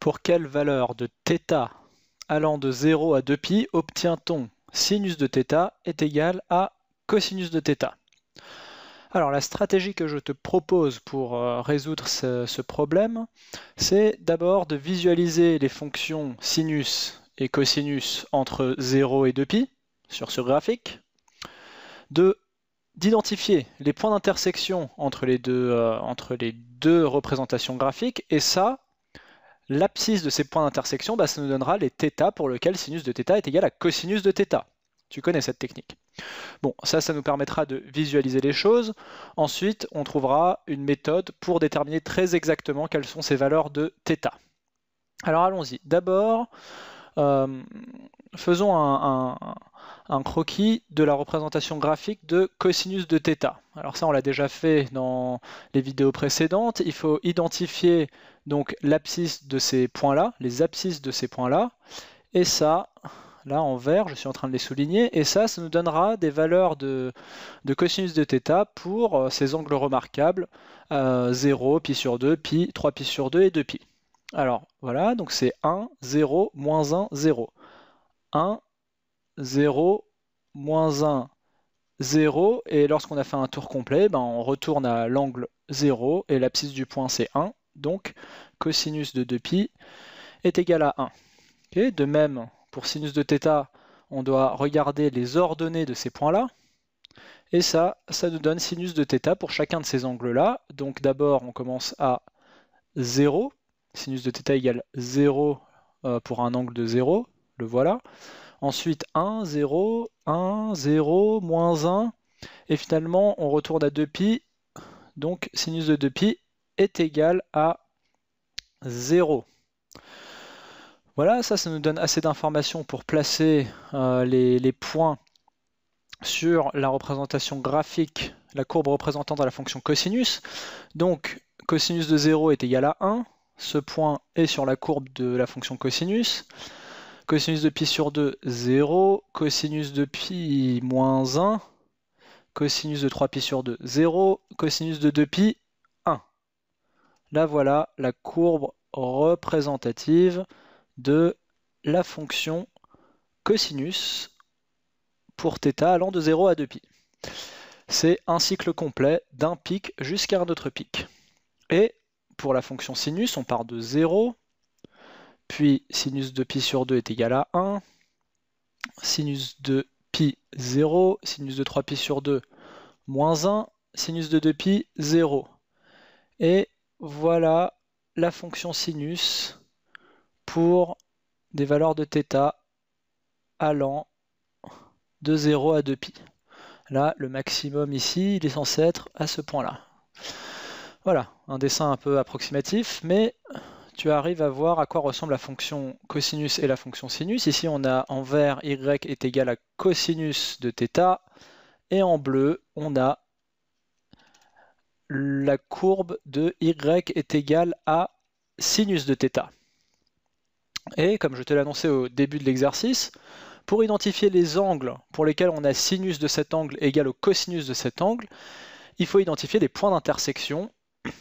Pour quelle valeur de θ allant de 0 à 2π obtient-on sinus de θ est égal à cosinus de θ alors la stratégie que je te propose pour euh, résoudre ce, problème, c'est d'abord de visualiser les fonctions sinus et cosinus entre 0 et 2π sur ce graphique, de d'identifier les points d'intersection entre, les deux, euh, entre les deux représentations graphiques, et ça, l'abscisse de ces points d'intersection, bah, ça nous donnera les θ pour lesquels sinus de θ est égal à cosinus de θ. Tu connais cette technique. Bon, ça, ça nous permettra de visualiser les choses. Ensuite, on trouvera une méthode pour déterminer très exactement quelles sont ces valeurs de θ. Alors allons-y. D'abord, euh, faisons un, un, croquis de la représentation graphique de cosinus de θ. Alors ça, on l'a déjà fait dans les vidéos précédentes. Il faut identifier donc l'abscisse de ces points-là, les abscisses de ces points-là, et ça, là en vert, je suis en train de les souligner, et ça, ça nous donnera des valeurs de, de cosinus de θ pour euh, ces angles remarquables, 0, euh, pi sur 2, pi, 3 π sur 2 et 2 π Alors voilà, donc c'est 1, 0, moins 1, 0. 1, 0, moins 1, 0, et lorsqu'on a fait un tour complet, ben, on retourne à l'angle 0, et l'abscisse du point c'est 1, donc cosinus de 2π est égal à 1. de même, pour sinus de θ, on doit regarder les ordonnées de ces points-là. Et ça, ça nous donne sinus de θ pour chacun de ces angles-là. Donc d'abord, on commence à 0. Sinus de θ égale 0 euh, pour un angle de 0. Le voilà. Ensuite, 1, 0, 1, 0, moins 1. Et finalement, on retourne à 2π. Donc sinus de 2π est égal à 0. Voilà, ça, ça nous donne assez d'informations pour placer euh, les, points sur la représentation graphique, la courbe représentant la fonction cosinus. Donc, cosinus de 0 est égal à 1. Ce point est sur la courbe de la fonction cosinus. Cosinus de pi sur 2, 0. Cosinus de pi moins 1. Cosinus de 3pi sur 2, 0. Cosinus de 2pi, Là voilà la courbe représentative de la fonction cosinus pour θ allant de 0 à 2π. C'est un cycle complet d'un pic jusqu'à un autre pic. Et pour la fonction sinus, on part de 0, puis sinus de pi sur 2 est égal à 1, sinus de pi 0, sinus de 3 π sur 2 moins 1, sinus de 2 π 0. Et voilà la fonction sinus pour des valeurs de θ allant de 0 à 2π. Là, le maximum ici, il est censé être à ce point-là. Voilà, un dessin un peu approximatif, mais tu arrives à voir à quoi ressemble la fonction cosinus et la fonction sinus. Ici, on a en vert, y est égal à cosinus de θ, et en bleu, on a la courbe de y est égale à sinus de θ. Et comme je te l'ai annoncé au début de l'exercice, pour identifier les angles pour lesquels on a sinus de cet angle égal au cosinus de cet angle, il faut identifier les points d'intersection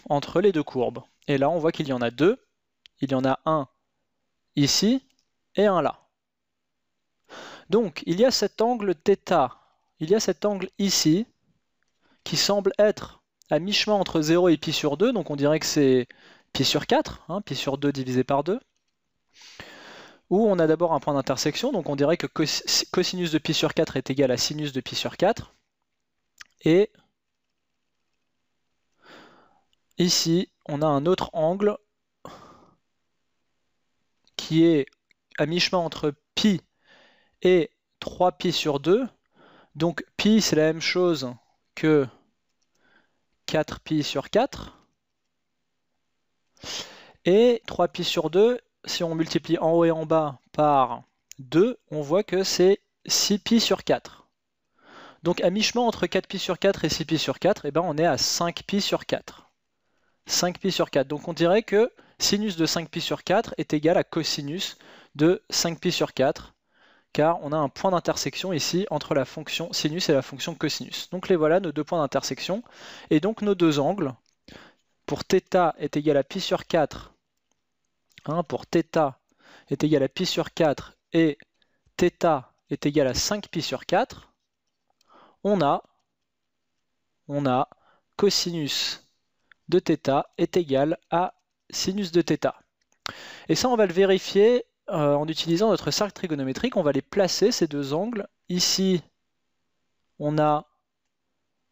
entre les deux courbes. Et là, on voit qu'il y en a deux. Il y en a un ici et un là. Donc, il y a cet angle θ, il y a cet angle ici, qui semble être à mi-chemin entre 0 et pi sur 2, donc on dirait que c'est pi sur 4, hein, pi sur 2 divisé par 2, où on a d'abord un point d'intersection, donc on dirait que cosinus de pi sur 4 est égal à sinus de pi sur 4, et ici on a un autre angle qui est à mi-chemin entre pi et 3pi sur 2, donc pi c'est la même chose que 4 pi sur 4. Et 3 pi sur 2, si on multiplie en haut et en bas par 2, on voit que c'est 6 pi sur 4. Donc à mi-chemin entre 4 pi sur 4 et 6 pi sur 4, eh ben on est à 5 pi sur 4. 5 pi sur 4. Donc on dirait que sinus de 5 pi sur 4 est égal à cosinus de 5 pi sur 4 car on a un point d'intersection ici entre la fonction sinus et la fonction cosinus. Donc les voilà nos deux points d'intersection, et donc nos deux angles, pour θ est égal à pi sur 4, hein, pour θ est égal à π sur 4 et θ est égal à 5 pi sur 4, on a, on a cosinus de θ est égal à sinus de θ. Et ça, on va le vérifier euh, en utilisant notre cercle trigonométrique, on va les placer, ces deux angles. Ici, on a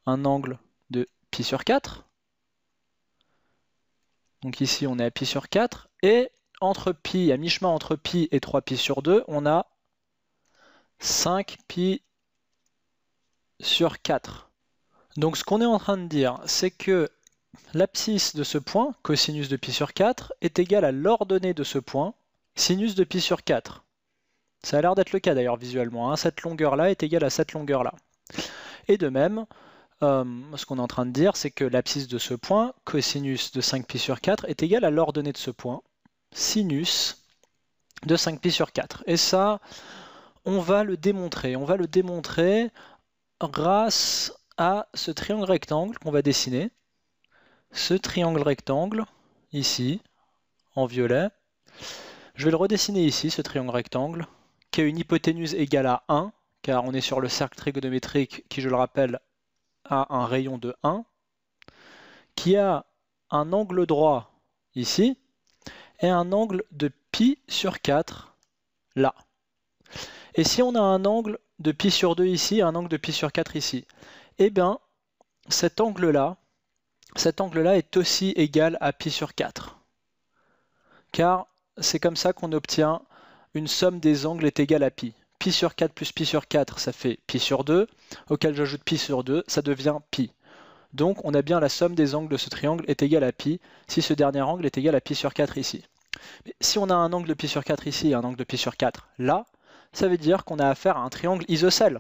un angle de pi sur 4. Donc ici, on est à pi sur 4. Et entre pi, à mi-chemin entre pi et 3pi sur 2, on a 5pi sur 4. Donc ce qu'on est en train de dire, c'est que l'abscisse de ce point, cosinus de pi sur 4, est égal à l'ordonnée de ce point, Sinus de pi sur 4. Ça a l'air d'être le cas d'ailleurs visuellement. Hein. Cette longueur-là est égale à cette longueur-là. Et de même, euh, ce qu'on est en train de dire, c'est que l'abscisse de ce point, cosinus de 5 pi sur 4, est égale à l'ordonnée de ce point, sinus de 5 pi sur 4. Et ça, on va le démontrer. On va le démontrer grâce à ce triangle rectangle qu'on va dessiner. Ce triangle rectangle, ici, en violet, je vais le redessiner ici, ce triangle rectangle, qui a une hypoténuse égale à 1, car on est sur le cercle trigonométrique qui, je le rappelle, a un rayon de 1, qui a un angle droit ici, et un angle de π sur 4 là. Et si on a un angle de π sur 2 ici, et un angle de π sur 4 ici, eh bien, cet angle-là, cet angle-là est aussi égal à π sur 4. Car c'est comme ça qu'on obtient une somme des angles est égale à pi. Pi sur 4 plus pi sur 4, ça fait pi sur 2, auquel j'ajoute pi sur 2, ça devient pi. Donc on a bien la somme des angles de ce triangle est égale à pi, si ce dernier angle est égal à pi sur 4 ici. si on a un angle de pi sur 4 ici et un angle de pi sur 4 là, ça veut dire qu'on a affaire à un triangle isocèle.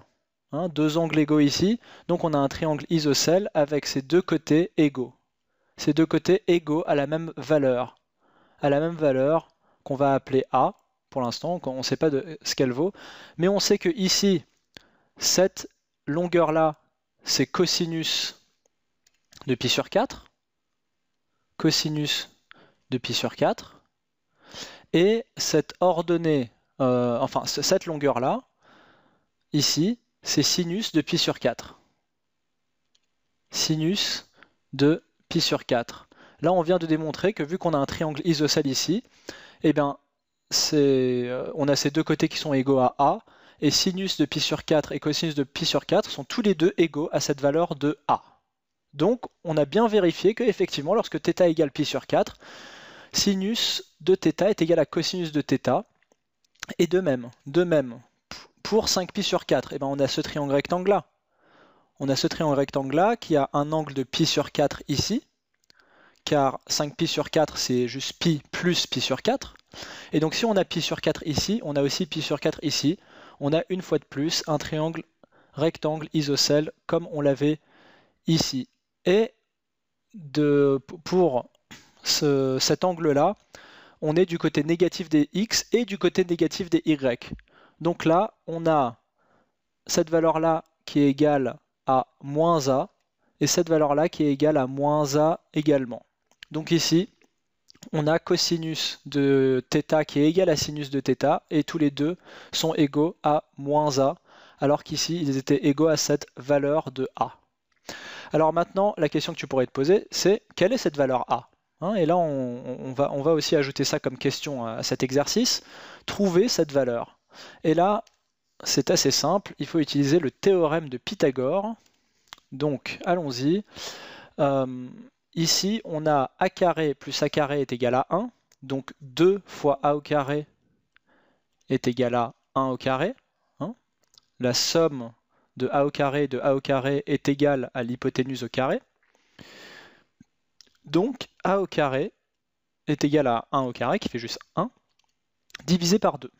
Hein, deux angles égaux ici, donc on a un triangle isocèle avec ses deux côtés égaux. Ces deux côtés égaux à la même valeur. À la même valeur, qu'on va appeler A pour l'instant, on ne sait pas de ce qu'elle vaut, mais on sait que ici, cette longueur-là, c'est cosinus de pi sur 4, cosinus de pi sur 4, et cette ordonnée, euh, enfin cette longueur-là, ici, c'est sinus de pi sur 4. Sinus de pi sur 4. Là, on vient de démontrer que vu qu'on a un triangle isocèle ici, eh bien, euh, on a ces deux côtés qui sont égaux à A, et sinus de pi sur 4 et cosinus de pi sur 4 sont tous les deux égaux à cette valeur de A. Donc, on a bien vérifié que effectivement, lorsque θ égale pi sur 4, sinus de θ est égal à cosinus de θ, et de même, de même, pour 5 π sur 4, eh ben, on a ce triangle rectangle là. On a ce triangle rectangle là qui a un angle de pi sur 4 ici, car 5 pi sur 4 c'est juste pi plus pi sur 4. Et donc si on a pi sur 4 ici, on a aussi pi sur 4 ici. On a une fois de plus un triangle rectangle isocèle comme on l'avait ici. Et pour cet angle-là, on est du côté négatif des x et du côté négatif des y. Donc là, on a cette valeur-là qui est égale à moins a, et cette valeur-là qui est égale à moins a également. Donc ici, on a cosinus de θ qui est égal à sinus de θ, et tous les deux sont égaux à moins a, alors qu'ici, ils étaient égaux à cette valeur de a. Alors maintenant, la question que tu pourrais te poser, c'est quelle est cette valeur a hein, Et là, on, va, on va aussi ajouter ça comme question à cet exercice, trouver cette valeur. Et là, c'est assez simple, il faut utiliser le théorème de Pythagore. Donc, allons-y. Euh, Ici, on a a carré plus a carré est égal à 1. Donc 2 fois a au carré est égal à 1 au carré. Hein. la somme de a au carré de a au carré est égale à l'hypoténuse au carré. Donc a au carré est égal à 1 au carré, qui fait juste 1, divisé par 2.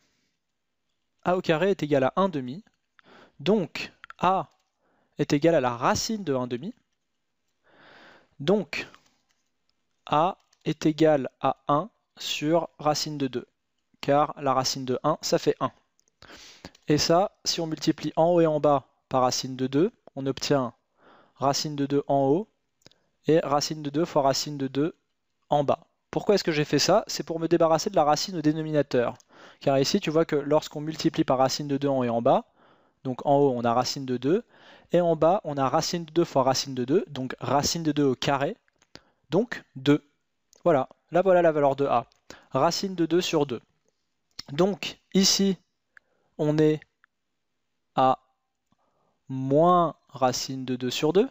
a au carré est égal à 1 demi. Donc a est égal à la racine de 1 demi. Donc, a est égal à 1 sur racine de 2, car la racine de 1, ça fait 1. Et ça, si on multiplie en haut et en bas par racine de 2, on obtient racine de 2 en haut et racine de 2 fois racine de 2 en bas. Pourquoi est-ce que j'ai fait ça C'est pour me débarrasser de la racine au dénominateur. Car ici, tu vois que lorsqu'on multiplie par racine de 2 en haut et en bas, donc en haut, on a racine de 2. Et en bas, on a racine de 2 fois racine de 2. Donc racine de 2 au carré. Donc 2. Voilà. Là, voilà la valeur de A. Racine de 2 sur 2. Donc ici, on est à moins racine de 2 sur 2.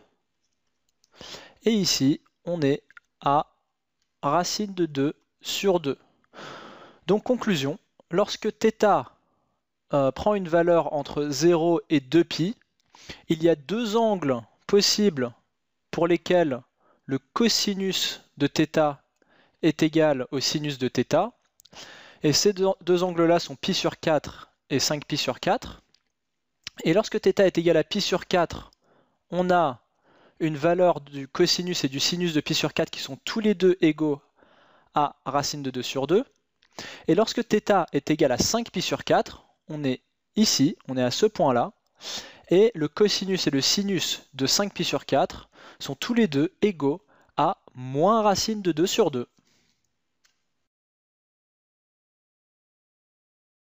Et ici, on est à racine de 2 sur 2. Donc conclusion, lorsque θ euh, prend une valeur entre 0 et 2π, il y a deux angles possibles pour lesquels le cosinus de θ est égal au sinus de θ. Et ces deux, deux angles-là sont π sur 4 et 5π sur 4. Et lorsque θ est égal à π sur 4, on a une valeur du cosinus et du sinus de π sur 4 qui sont tous les deux égaux à racine de 2 sur 2. Et lorsque θ est égal à 5π sur 4, on est ici, on est à ce point-là, et le cosinus et le sinus de 5pi sur 4 sont tous les deux égaux à moins racine de 2 sur 2.